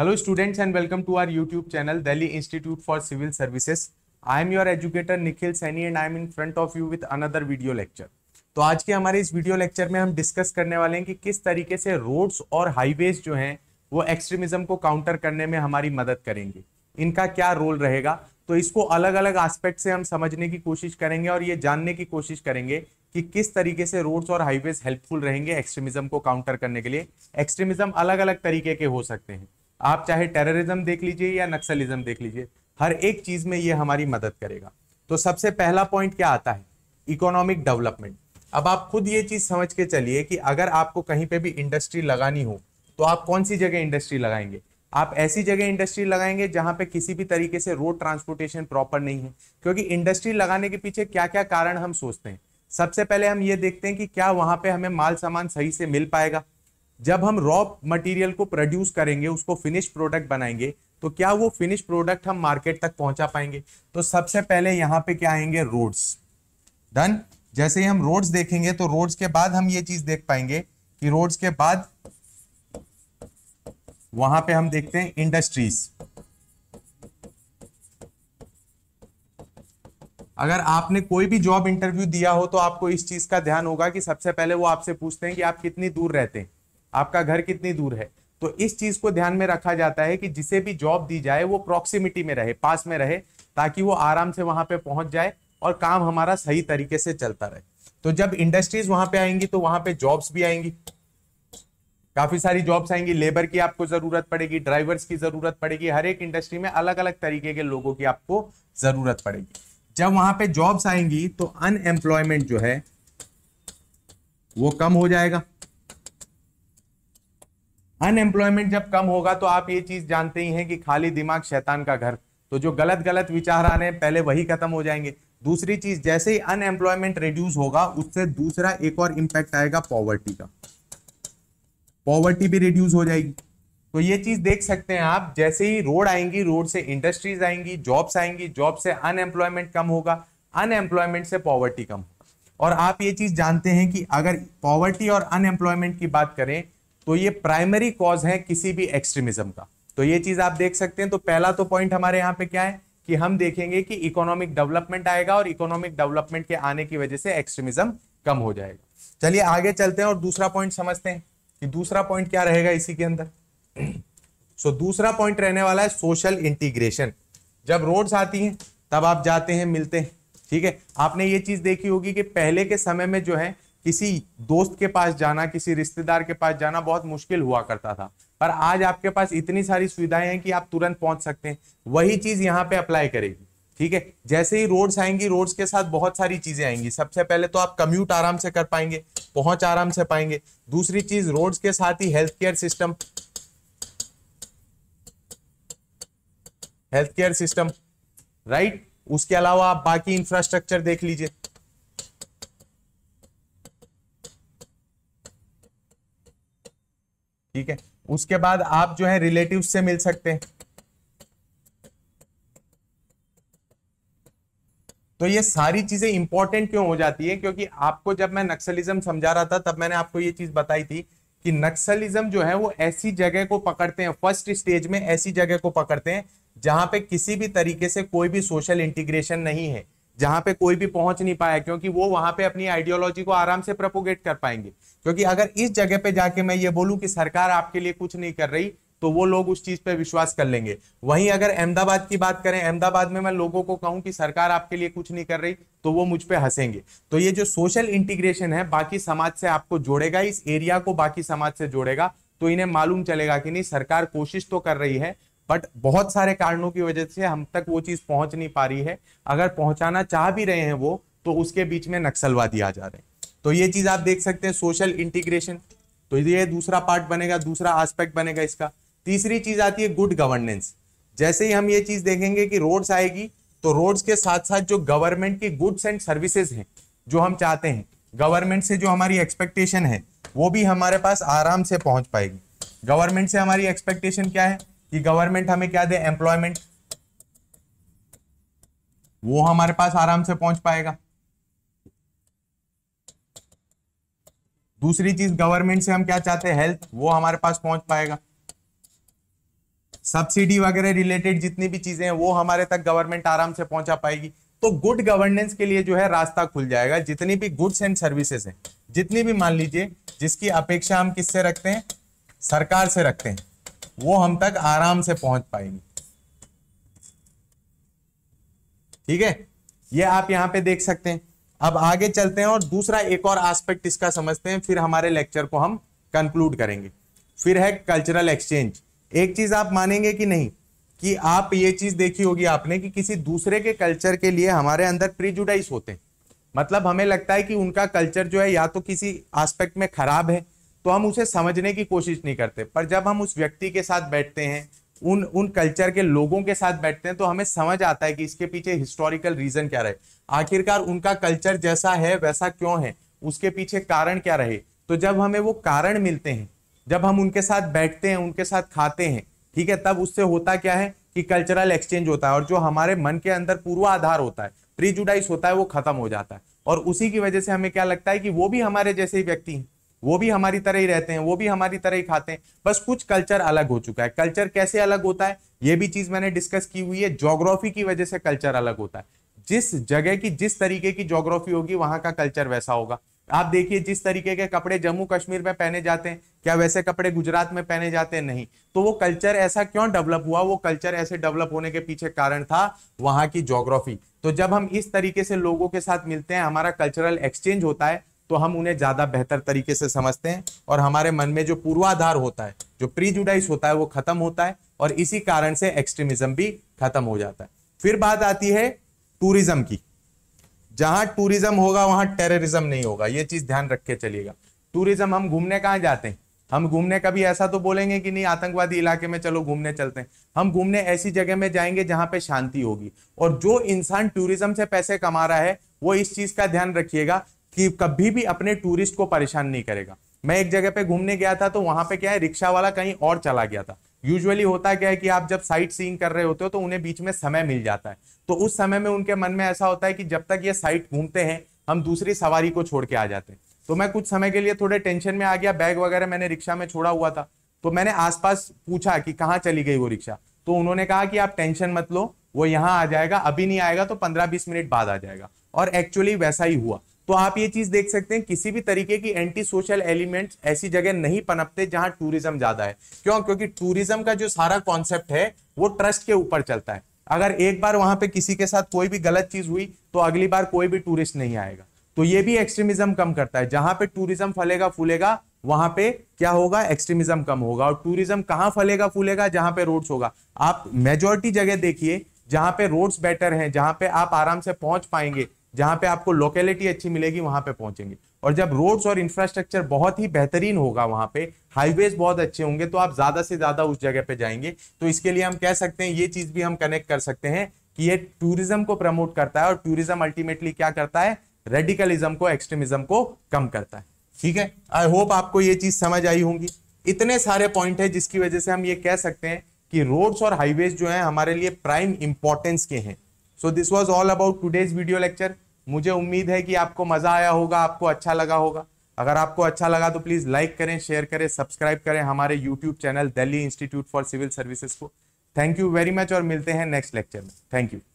hello students and welcome to our YouTube channel Delhi institute for civil services I am your educator Nikhil Saini and I am in front of you with another video lecture तो आज के हमारे इस video lecture में हम discuss करने वाले हैं कि किस तरीके से रोड्स और हाईवेज जो हैं वो एक्सट्रीमिज्म को काउंटर करने में हमारी मदद करेंगे इनका क्या रोल रहेगा तो इसको अलग अलग एस्पेक्ट से हम समझने की कोशिश करेंगे और ये जानने की कोशिश करेंगे कि किस तरीके से रोड्स और हाईवेज हेल्पफुल रहेंगे एक्सट्रीमिज्म को काउंटर करने के लिए एक्सट्रीमिज्म अलग अलग तरीके के हो सकते हैं आप चाहे टेररिज्म देख लीजिए या नक्सलिज्म देख लीजिए हर एक चीज में ये हमारी मदद करेगा तो सबसे पहला पॉइंट क्या आता है इकोनॉमिक डेवलपमेंट अब आप खुद ये चीज समझ के चलिए कि अगर आपको कहीं पे भी इंडस्ट्री लगानी हो तो आप कौन सी जगह इंडस्ट्री लगाएंगे आप ऐसी जगह इंडस्ट्री लगाएंगे जहां पे किसी भी तरीके से रोड ट्रांसपोर्टेशन प्रॉपर नहीं है क्योंकि इंडस्ट्री लगाने के पीछे क्या क्या कारण हम सोचते हैं सबसे पहले हम ये देखते हैं कि क्या वहां पे हमें माल सामान सही से मिल पाएगा जब हम रॉ मटेरियल को प्रोड्यूस करेंगे उसको फिनिश प्रोडक्ट बनाएंगे तो क्या वो फिनिश प्रोडक्ट हम मार्केट तक पहुंचा पाएंगे तो सबसे पहले यहां पे क्या आएंगे रोड्स डन जैसे ही हम रोड्स देखेंगे तो रोड्स के बाद हम ये चीज देख पाएंगे कि रोड्स के बाद वहां पे हम देखते हैं इंडस्ट्रीज अगर आपने कोई भी जॉब इंटरव्यू दिया हो तो आपको इस चीज का ध्यान होगा कि सबसे पहले वो आपसे पूछते हैं कि आप कितनी दूर रहते हैं आपका घर कितनी दूर है तो इस चीज को ध्यान में रखा जाता है कि जिसे भी जॉब दी जाए वो प्रॉक्सिमिटी में रहे पास में रहे ताकि वो आराम से वहां पे पहुंच जाए और काम हमारा सही तरीके से चलता रहे तो जब इंडस्ट्रीज वहां पे आएंगी तो वहां पे जॉब्स भी आएंगी काफी सारी जॉब्स आएंगी लेबर की आपको जरूरत पड़ेगी ड्राइवर्स की जरूरत पड़ेगी हर एक इंडस्ट्री में अलग अलग तरीके के लोगों की आपको जरूरत पड़ेगी जब वहां पर जॉब्स आएंगी तो अनएम्प्लॉयमेंट जो है वो कम हो जाएगा अनएम्प्लॉयमेंट जब कम होगा तो आप ये चीज जानते ही हैं कि खाली दिमाग शैतान का घर तो जो गलत गलत विचार आने हैं पहले वही खत्म हो जाएंगे दूसरी चीज जैसे ही अनएम्प्लॉयमेंट रिड्यूस होगा उससे दूसरा एक और इम्पैक्ट आएगा पॉवर्टी का पॉवर्टी भी रिड्यूस हो जाएगी तो ये चीज देख सकते हैं आप जैसे ही रोड आएंगी रोड से इंडस्ट्रीज आएंगी जॉब्स आएंगी जॉब से अनएम्प्लॉयमेंट कम होगा अनएम्प्लॉयमेंट से पॉवर्टी कम होगा और आप ये चीज जानते हैं कि अगर पॉवर्टी और अनएम्प्लॉयमेंट की बात करें तो ये प्राइमरी कॉज है किसी भी एक्सट्रीमिज्म का तो ये चीज आप देख सकते हैं तो पहला तो पॉइंट हमारे यहाँ पे क्या है कि हम देखेंगे कि इकोनॉमिक डेवलपमेंट आएगा और इकोनॉमिक डेवलपमेंट के आने की वजह से एक्सट्रीमिज्म कम हो जाएगा चलिए आगे चलते हैं और दूसरा पॉइंट समझते हैं कि दूसरा पॉइंट क्या रहेगा इसी के अंदर सो so, दूसरा पॉइंट रहने वाला है सोशल इंटीग्रेशन जब रोड्स आती हैं तब आप जाते हैं मिलते हैं ठीक है आपने ये चीज देखी होगी कि पहले के समय में जो है किसी दोस्त के पास जाना किसी रिश्तेदार के पास जाना बहुत मुश्किल हुआ करता था पर आज आपके पास इतनी सारी सुविधाएं हैं कि आप तुरंत पहुंच सकते हैं वही चीज यहाँ पे अप्लाई करेगी ठीक है जैसे ही रोड्स आएंगी रोड्स के साथ बहुत सारी चीजें आएंगी सबसे पहले तो आप कम्यूट आराम से कर पाएंगे पहुंच आराम से पाएंगे दूसरी चीज रोड्स के साथ ही health care system health care system right उसके अलावा आप बाकी इंफ्रास्ट्रक्चर देख लीजिए ठीक है उसके बाद आप जो है रिलेटिव से मिल सकते हैं तो ये सारी चीजें इंपॉर्टेंट क्यों हो जाती है क्योंकि आपको जब मैं नक्सलिज्म समझा रहा था तब मैंने आपको ये चीज बताई थी कि नक्सलिज्म जो है वो ऐसी जगह को पकड़ते हैं फर्स्ट स्टेज में ऐसी जगह को पकड़ते हैं जहां पे किसी भी तरीके से कोई भी सोशल इंटीग्रेशन नहीं है जहां पे कोई भी पहुंच नहीं पाया क्योंकि वो वहां पे अपनी आइडियोलॉजी को आराम से प्रपोगेट कर पाएंगे क्योंकि अगर इस जगह पे जाके मैं ये बोलूं कि सरकार आपके लिए कुछ नहीं कर रही तो वो लोग उस चीज पे विश्वास कर लेंगे वहीं अगर अहमदाबाद की बात करें अहमदाबाद में मैं लोगों को कहूं कि सरकार आपके लिए कुछ नहीं कर रही तो वो मुझ पर हंसेंगे तो ये जो सोशल इंटीग्रेशन है बाकी समाज से आपको जोड़ेगा इस एरिया को बाकी समाज से जोड़ेगा तो इन्हें मालूम चलेगा कि नहीं सरकार कोशिश तो कर रही है बट बहुत सारे कारणों की वजह से हम तक वो चीज पहुंच नहीं पा रही है अगर पहुंचाना चाह भी रहे हैं वो तो उसके बीच में नक्सलवादी आ जा रहे हैं तो ये चीज आप देख सकते हैं सोशल इंटीग्रेशन तो ये दूसरा पार्ट बनेगा दूसरा आस्पेक्ट बनेगा इसका तीसरी चीज आती है गुड गवर्नेंस जैसे ही हम ये चीज देखेंगे कि रोड्स आएगी तो रोड्स के साथ साथ जो गवर्नमेंट की गुड्स एंड सर्विसेज हैं जो हम चाहते हैं गवर्नमेंट से जो हमारी एक्सपेक्टेशन है वो भी हमारे पास आराम से पहुंच पाएगी गवर्नमेंट से हमारी एक्सपेक्टेशन क्या है कि गवर्नमेंट हमें क्या दे एम्प्लॉयमेंट वो हमारे पास आराम से पहुंच पाएगा दूसरी चीज गवर्नमेंट से हम क्या चाहते हैं हेल्थ वो हमारे पास पहुंच पाएगा सब्सिडी वगैरह रिलेटेड जितनी भी चीजें हैं वो हमारे तक गवर्नमेंट आराम से पहुंचा पाएगी तो गुड गवर्नेंस के लिए जो है रास्ता खुल जाएगा जितनी भी गुड्स एंड सर्विसेज हैं जितनी भी मान लीजिए जिसकी अपेक्षा हम किससे रखते हैं सरकार से रखते हैं वो हम तक आराम से पहुंच पाएंगे ठीक है ये आप यहां पे देख सकते हैं अब आगे चलते हैं और दूसरा एक और एस्पेक्ट इसका समझते हैं फिर हमारे लेक्चर को हम कंक्लूड करेंगे फिर है कल्चरल एक्सचेंज एक चीज आप मानेंगे कि नहीं कि आप ये चीज देखी होगी आपने कि किसी दूसरे के कल्चर के लिए हमारे अंदर प्रिजुडाइस होते हैं मतलब हमें लगता है कि उनका कल्चर जो है या तो किसी एस्पेक्ट में खराब है तो हम उसे समझने की कोशिश नहीं करते पर जब हम उस व्यक्ति के साथ बैठते हैं उन उन कल्चर के लोगों के साथ बैठते हैं तो हमें समझ आता है कि इसके पीछे हिस्टोरिकल रीजन क्या रहे आखिरकार उनका कल्चर जैसा है वैसा क्यों है उसके पीछे कारण क्या रहे तो जब हमें वो कारण मिलते हैं जब हम उनके साथ बैठते हैं उनके साथ खाते हैं ठीक है तब उससे होता क्या है कि कल्चरल एक्सचेंज होता है और जो हमारे मन के अंदर पूर्वाधार होता है प्रीजुडाइस होता है वो खत्म हो जाता है और उसी की वजह से हमें क्या लगता है कि वो भी हमारे जैसे ही व्यक्ति हैं वो भी हमारी तरह ही रहते हैं वो भी हमारी तरह ही खाते हैं बस कुछ कल्चर अलग हो चुका है कल्चर कैसे अलग होता है ये भी चीज मैंने डिस्कस की हुई है जोग्राफी की वजह से कल्चर अलग होता है जिस जगह की जिस तरीके की जोग्राफी होगी वहां का कल्चर वैसा होगा आप देखिए जिस तरीके के कपड़े जम्मू कश्मीर में पहने जाते हैं क्या वैसे कपड़े गुजरात में पहने जाते हैं नहीं तो वो कल्चर ऐसा क्यों डेवलप हुआ वो कल्चर ऐसे डेवलप होने के पीछे कारण था वहां की जोग्राफी तो जब हम इस तरीके से लोगों के साथ मिलते हैं हमारा कल्चरल एक्सचेंज होता है तो हम उन्हें ज़्यादा बेहतर तरीके से समझते हैं और हमारे मन में जो पूर्वाधार होता है जो प्रीजुडाइस होता है वो खत्म होता है और इसी कारण से एक्सट्रीमिज्म भी खत्म हो जाता है फिर बात आती है टूरिज्म की जहां टूरिज्म होगा वहां टेररिज्म नहीं होगा ये चीज़ ध्यान रख के चलिएगा टूरिज्म हम घूमने कहाँ जाते हैं हम घूमने कभी ऐसा तो बोलेंगे कि नहीं आतंकवादी इलाके में चलो घूमने चलते हैं हम घूमने ऐसी जगह में जाएंगे जहां पे शांति होगी और जो इंसान टूरिज्म से पैसे कमा रहा है वो इस चीज का ध्यान रखिएगा कि कभी भी अपने टूरिस्ट को परेशान नहीं करेगा मैं एक जगह पे घूमने गया था तो वहां पे क्या है रिक्शा वाला कहीं और चला गया था यूजुअली होता क्या है कि आप जब साइट सीइंग कर रहे होते हो तो उन्हें बीच में समय मिल जाता है तो उस समय में उनके मन में ऐसा होता है कि जब तक ये साइट घूमते हैं हम दूसरी सवारी को छोड़ के आ जाते हैं तो मैं कुछ समय के लिए थोड़े टेंशन में आ गया बैग वगैरह मैंने रिक्शा में छोड़ा हुआ था तो मैंने आसपास पूछा कि कहाँ चली गई वो रिक्शा तो उन्होंने कहा कि आप टेंशन मत लो वो यहाँ आ जाएगा अभी नहीं आएगा तो पंद्रह बीस मिनट बाद आ जाएगा और एक्चुअली वैसा ही हुआ तो आप ये चीज देख सकते हैं किसी भी तरीके की एंटी सोशल एलिमेंट ऐसी जगह नहीं पनपते जहां टूरिज्म ज्यादा है क्यों क्योंकि टूरिज्म का जो सारा कॉन्सेप्ट है वो ट्रस्ट के ऊपर चलता है अगर एक बार वहां पे किसी के साथ कोई भी गलत चीज हुई तो अगली बार कोई भी टूरिस्ट नहीं आएगा तो ये भी एक्सट्रीमिज्म कम करता है जहां पे टूरिज्म फलेगा फूलेगा वहां पे क्या होगा एक्सट्रीमिज्म कम होगा और टूरिज्म कहाँ फलेगा फूलेगा जहां पे रोड्स होगा आप मेजोरिटी जगह देखिए जहां पे रोड्स बेटर हैं जहां पे आप आराम से पहुंच पाएंगे जहां पे आपको लोकेलिटी अच्छी मिलेगी वहां पे पहुंचेंगे और जब रोड्स और इंफ्रास्ट्रक्चर बहुत ही बेहतरीन होगा वहां पे हाईवेज बहुत अच्छे होंगे तो आप ज्यादा से ज्यादा उस जगह पे जाएंगे तो इसके लिए हम कह सकते हैं ये चीज भी हम कनेक्ट कर सकते हैं कि ये टूरिज्म को प्रमोट करता है और टूरिज्म अल्टीमेटली क्या करता है रेडिकलिज्म को एक्सट्रीमिज्म को कम करता है ठीक है आई होप आपको ये चीज समझ आई होंगी इतने सारे पॉइंट है जिसकी वजह से हम ये कह सकते हैं कि रोड्स और हाईवेज जो है हमारे लिए प्राइम इंपॉर्टेंस के हैं so this was all about today's video lecture मुझे उम्मीद है कि आपको मजा आया होगा आपको अच्छा लगा होगा अगर आपको अच्छा लगा तो प्लीज लाइक करें शेयर करें सब्सक्राइब करें हमारे YouTube channel Delhi institute for civil services को थैंक यू वेरी मच और मिलते हैं नेक्स्ट लेक्चर में थैंक यू